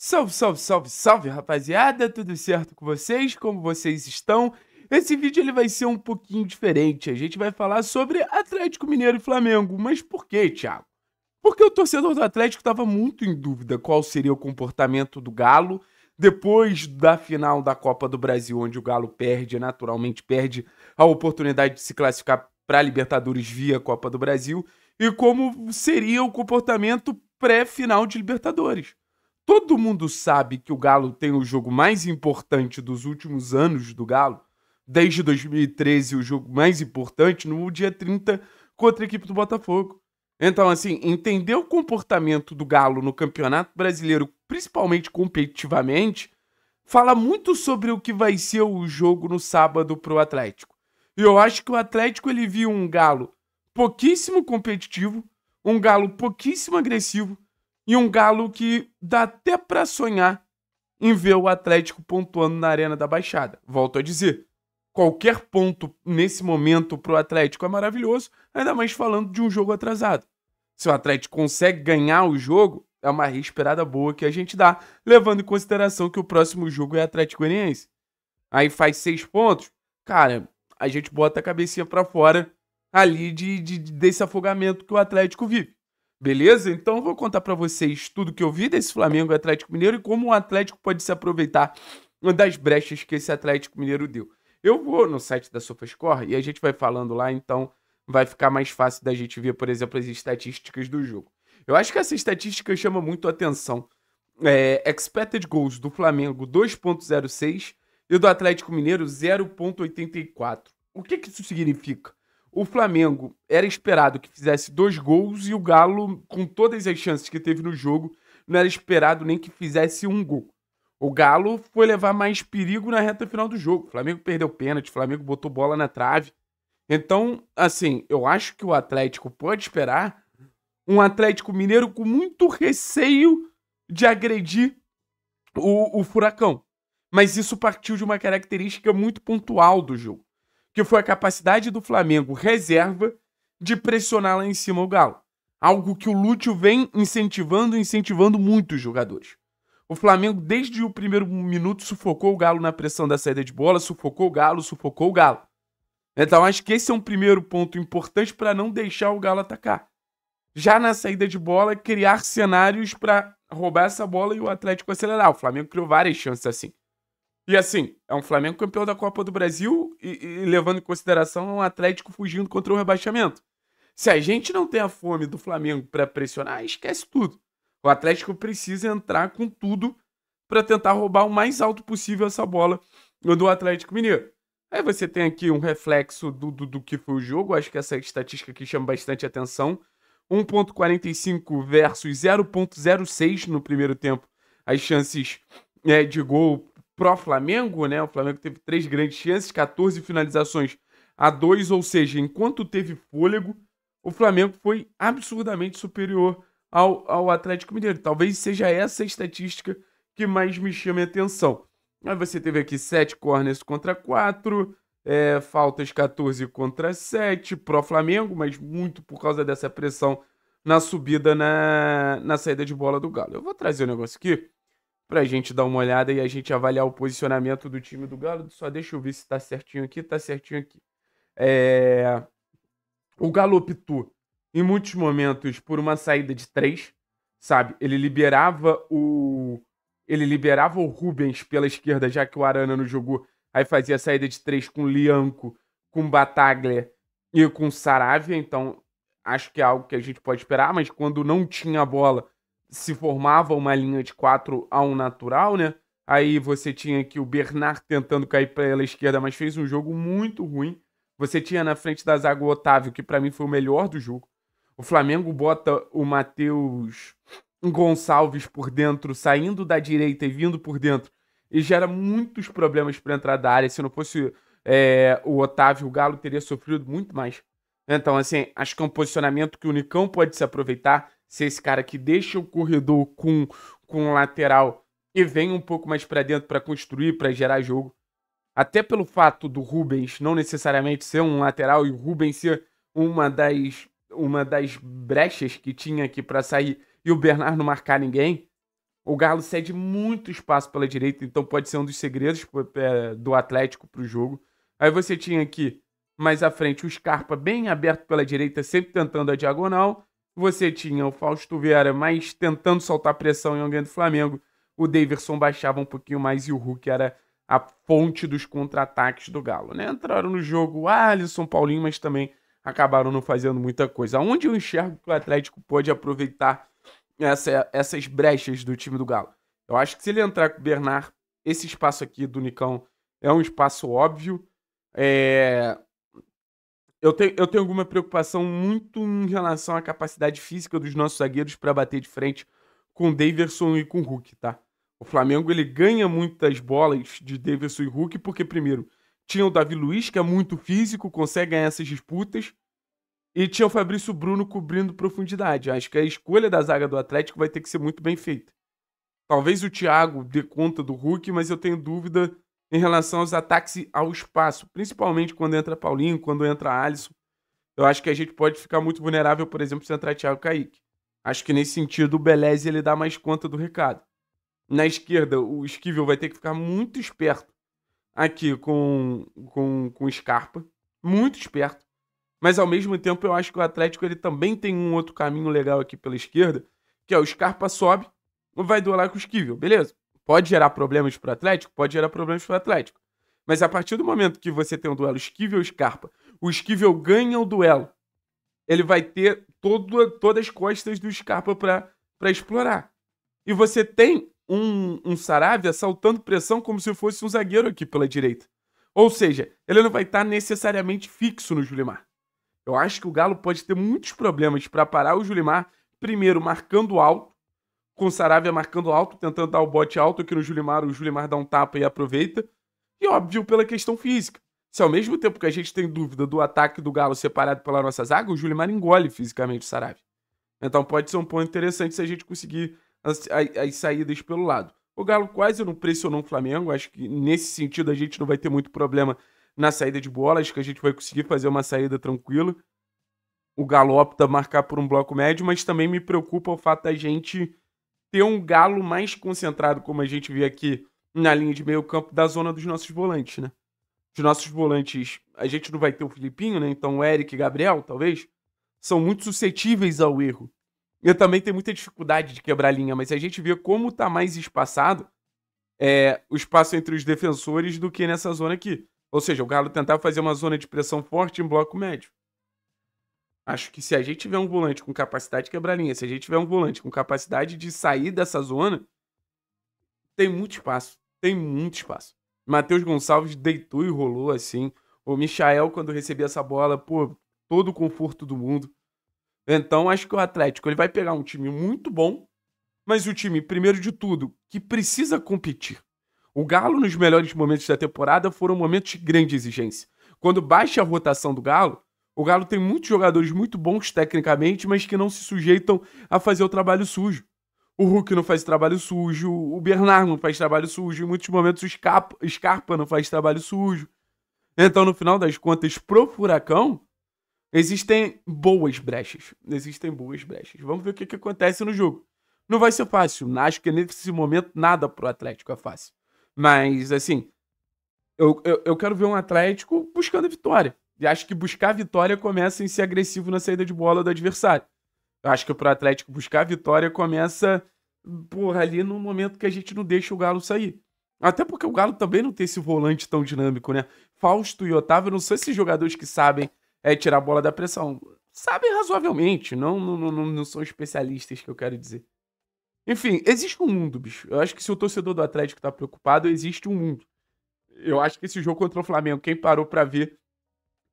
Salve, salve, salve, salve, rapaziada! Tudo certo com vocês? Como vocês estão? Esse vídeo ele vai ser um pouquinho diferente. A gente vai falar sobre Atlético Mineiro e Flamengo. Mas por quê, Thiago? Porque o torcedor do Atlético estava muito em dúvida qual seria o comportamento do Galo depois da final da Copa do Brasil, onde o Galo perde, naturalmente perde a oportunidade de se classificar para a Libertadores via Copa do Brasil, e como seria o comportamento pré-final de Libertadores. Todo mundo sabe que o Galo tem o jogo mais importante dos últimos anos do Galo, desde 2013, o jogo mais importante, no dia 30 contra a equipe do Botafogo. Então, assim, entender o comportamento do Galo no Campeonato Brasileiro, principalmente competitivamente, fala muito sobre o que vai ser o jogo no sábado pro Atlético. E eu acho que o Atlético ele viu um Galo pouquíssimo competitivo, um Galo pouquíssimo agressivo, e um Galo que dá até para sonhar em ver o Atlético pontuando na Arena da Baixada. Volto a dizer, qualquer ponto nesse momento para o Atlético é maravilhoso, ainda mais falando de um jogo atrasado. Se o Atlético consegue ganhar o jogo, é uma respirada boa que a gente dá, levando em consideração que o próximo jogo é Atlético Goianiense. Aí faz seis pontos, cara, a gente bota a cabecinha para fora ali de, de, desse afogamento que o Atlético vive. Beleza? Então eu vou contar para vocês tudo que eu vi desse Flamengo e Atlético Mineiro e como o Atlético pode se aproveitar das brechas que esse Atlético Mineiro deu. Eu vou no site da SofaScore e a gente vai falando lá, então vai ficar mais fácil da gente ver, por exemplo, as estatísticas do jogo. Eu acho que essa estatística chama muito atenção. É, expected goals do Flamengo 2.06 e do Atlético Mineiro 0.84. O que, que isso significa? o Flamengo era esperado que fizesse dois gols e o Galo, com todas as chances que teve no jogo, não era esperado nem que fizesse um gol. O Galo foi levar mais perigo na reta final do jogo. O Flamengo perdeu pênalti, o Flamengo botou bola na trave. Então, assim, eu acho que o Atlético pode esperar um Atlético Mineiro com muito receio de agredir o, o Furacão. Mas isso partiu de uma característica muito pontual do jogo que foi a capacidade do Flamengo reserva de pressionar lá em cima o Galo. Algo que o Lúcio vem incentivando e incentivando muito os jogadores. O Flamengo, desde o primeiro minuto, sufocou o Galo na pressão da saída de bola, sufocou o Galo, sufocou o Galo. Então, acho que esse é um primeiro ponto importante para não deixar o Galo atacar. Já na saída de bola, criar cenários para roubar essa bola e o Atlético acelerar. O Flamengo criou várias chances assim. E assim, é um Flamengo campeão da Copa do Brasil e, e levando em consideração um Atlético fugindo contra o rebaixamento. Se a gente não tem a fome do Flamengo para pressionar, esquece tudo. O Atlético precisa entrar com tudo para tentar roubar o mais alto possível essa bola do Atlético Mineiro. Aí você tem aqui um reflexo do, do, do que foi o jogo, acho que essa estatística aqui chama bastante atenção. 1.45 versus 0.06 no primeiro tempo. As chances é, de gol pro Flamengo, né? O Flamengo teve três grandes chances, 14 finalizações a dois, ou seja, enquanto teve fôlego, o Flamengo foi absurdamente superior ao, ao Atlético Mineiro. Talvez seja essa a estatística que mais me chame a atenção. Aí você teve aqui sete corners contra quatro, é, faltas 14 contra 7 pro Flamengo, mas muito por causa dessa pressão na subida na, na saída de bola do Galo. Eu vou trazer o um negócio aqui pra gente dar uma olhada e a gente avaliar o posicionamento do time do Galo. Só deixa eu ver se tá certinho aqui, tá certinho aqui. É... O Galo optou, em muitos momentos, por uma saída de três, sabe? Ele liberava o... Ele liberava o Rubens pela esquerda, já que o Arana não jogou. Aí fazia a saída de três com Lianco, com Bataglia e com Saravia. Então, acho que é algo que a gente pode esperar. Mas quando não tinha a bola se formava uma linha de 4 a 1 natural, né? Aí você tinha aqui o Bernard tentando cair pela esquerda, mas fez um jogo muito ruim. Você tinha na frente da zaga o Otávio, que para mim foi o melhor do jogo. O Flamengo bota o Matheus Gonçalves por dentro, saindo da direita e vindo por dentro. E gera muitos problemas para entrar da área. Se não fosse é, o Otávio, o Galo teria sofrido muito mais. Então, assim, acho que é um posicionamento que o unicão pode se aproveitar ser esse cara que deixa o corredor com, com lateral e vem um pouco mais para dentro para construir, para gerar jogo. Até pelo fato do Rubens não necessariamente ser um lateral e o Rubens ser uma das, uma das brechas que tinha aqui para sair e o Bernard não marcar ninguém, o Galo cede muito espaço pela direita, então pode ser um dos segredos é, do Atlético para o jogo. Aí você tinha aqui mais à frente o Scarpa bem aberto pela direita, sempre tentando a diagonal. Você tinha o Fausto Vieira, mais tentando soltar pressão em alguém do Flamengo. O Daverson baixava um pouquinho mais e o Hulk era a fonte dos contra-ataques do Galo. Né? Entraram no jogo Alisson, Paulinho, mas também acabaram não fazendo muita coisa. Onde eu enxergo que o Atlético pode aproveitar essa, essas brechas do time do Galo? Eu acho que se ele entrar com o Bernard, esse espaço aqui do Nicão é um espaço óbvio. É eu tenho, eu tenho alguma preocupação muito em relação à capacidade física dos nossos zagueiros para bater de frente com Daverson e com Hulk, tá? O Flamengo ele ganha muitas bolas de Daverson e Hulk porque, primeiro, tinha o Davi Luiz, que é muito físico, consegue ganhar essas disputas, e tinha o Fabrício Bruno cobrindo profundidade. Acho que a escolha da zaga do Atlético vai ter que ser muito bem feita. Talvez o Thiago dê conta do Hulk, mas eu tenho dúvida em relação aos ataques ao espaço, principalmente quando entra Paulinho, quando entra Alisson. Eu acho que a gente pode ficar muito vulnerável, por exemplo, se entrar Thiago Kaique. Acho que nesse sentido o Belez ele dá mais conta do recado. Na esquerda, o Esquivel vai ter que ficar muito esperto aqui com com com Scarpa, muito esperto. Mas ao mesmo tempo eu acho que o Atlético ele também tem um outro caminho legal aqui pela esquerda, que é o Scarpa sobe, vai duelar com o Esquivel, beleza? Pode gerar problemas para o Atlético? Pode gerar problemas para o Atlético. Mas a partir do momento que você tem um duelo Esquivel Escarpa, Scarpa, o Esquivel ganha o duelo, ele vai ter todo, todas as costas do Scarpa para explorar. E você tem um, um Saravia saltando pressão como se fosse um zagueiro aqui pela direita. Ou seja, ele não vai estar tá necessariamente fixo no Julimar. Eu acho que o Galo pode ter muitos problemas para parar o Julimar, primeiro marcando alto, com o Saravia marcando alto, tentando dar o bote alto aqui no Julimar, o Julimar dá um tapa e aproveita. E óbvio, pela questão física. Se ao mesmo tempo que a gente tem dúvida do ataque do Galo separado pela nossa zaga, o Julimar engole fisicamente o Saravia. Então pode ser um ponto interessante se a gente conseguir as, as, as saídas pelo lado. O Galo quase não pressionou o Flamengo, acho que nesse sentido a gente não vai ter muito problema na saída de bola, acho que a gente vai conseguir fazer uma saída tranquila. O Galo opta marcar por um bloco médio, mas também me preocupa o fato da gente ter um galo mais concentrado, como a gente vê aqui na linha de meio campo da zona dos nossos volantes, né? Os nossos volantes, a gente não vai ter o Filipinho, né? Então o Eric e Gabriel, talvez, são muito suscetíveis ao erro. Eu também tenho muita dificuldade de quebrar a linha, mas a gente vê como tá mais espaçado é, o espaço entre os defensores do que nessa zona aqui. Ou seja, o Galo tentar fazer uma zona de pressão forte em bloco médio. Acho que se a gente tiver um volante com capacidade de quebrar linha, se a gente tiver um volante com capacidade de sair dessa zona, tem muito espaço. Tem muito espaço. Matheus Gonçalves deitou e rolou assim. O Michael, quando recebia essa bola, pô, todo o conforto do mundo. Então, acho que o Atlético ele vai pegar um time muito bom, mas o time, primeiro de tudo, que precisa competir. O Galo, nos melhores momentos da temporada, foram momentos de grande exigência. Quando baixa a rotação do Galo, o Galo tem muitos jogadores muito bons tecnicamente, mas que não se sujeitam a fazer o trabalho sujo. O Hulk não faz trabalho sujo, o Bernardo não faz trabalho sujo, em muitos momentos o Scarpa, Scarpa não faz trabalho sujo. Então, no final das contas, pro Furacão, existem boas brechas. Existem boas brechas. Vamos ver o que, que acontece no jogo. Não vai ser fácil. Acho que nesse momento nada pro Atlético é fácil. Mas, assim, eu, eu, eu quero ver um Atlético buscando a vitória. E acho que buscar vitória começa em ser agressivo na saída de bola do adversário. Eu acho que pro Atlético buscar vitória começa, porra, ali no momento que a gente não deixa o Galo sair. Até porque o Galo também não tem esse volante tão dinâmico, né? Fausto e Otávio não são esses jogadores que sabem é, tirar a bola da pressão. Sabem razoavelmente, não, não, não, não são especialistas que eu quero dizer. Enfim, existe um mundo, bicho. Eu acho que se o torcedor do Atlético tá preocupado, existe um mundo. Eu acho que esse jogo contra o Flamengo, quem parou para ver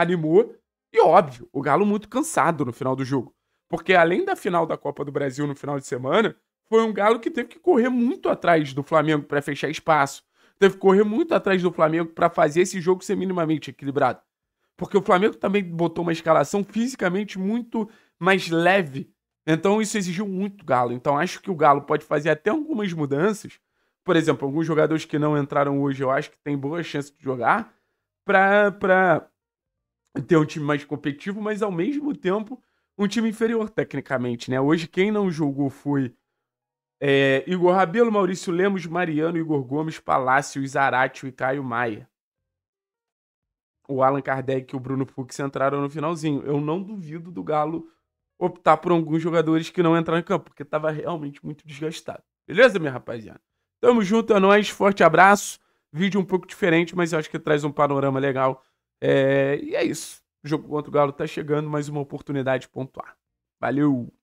animou. E óbvio, o Galo muito cansado no final do jogo. Porque além da final da Copa do Brasil no final de semana, foi um Galo que teve que correr muito atrás do Flamengo para fechar espaço. Teve que correr muito atrás do Flamengo para fazer esse jogo ser minimamente equilibrado. Porque o Flamengo também botou uma escalação fisicamente muito mais leve. Então isso exigiu muito Galo. Então acho que o Galo pode fazer até algumas mudanças. Por exemplo, alguns jogadores que não entraram hoje, eu acho que tem boa chance de jogar para ter um time mais competitivo, mas ao mesmo tempo um time inferior tecnicamente, né? Hoje quem não jogou foi é, Igor Rabelo, Maurício Lemos, Mariano, Igor Gomes, Palácio, Zaratio e Caio Maia. O Allan Kardec e o Bruno Fux entraram no finalzinho. Eu não duvido do Galo optar por alguns jogadores que não entraram em campo, porque estava realmente muito desgastado. Beleza, minha rapaziada? Tamo junto, é nóis, forte abraço. Vídeo um pouco diferente, mas eu acho que traz um panorama legal é, e é isso. O jogo contra o Galo tá chegando, mais uma oportunidade de pontuar. Valeu!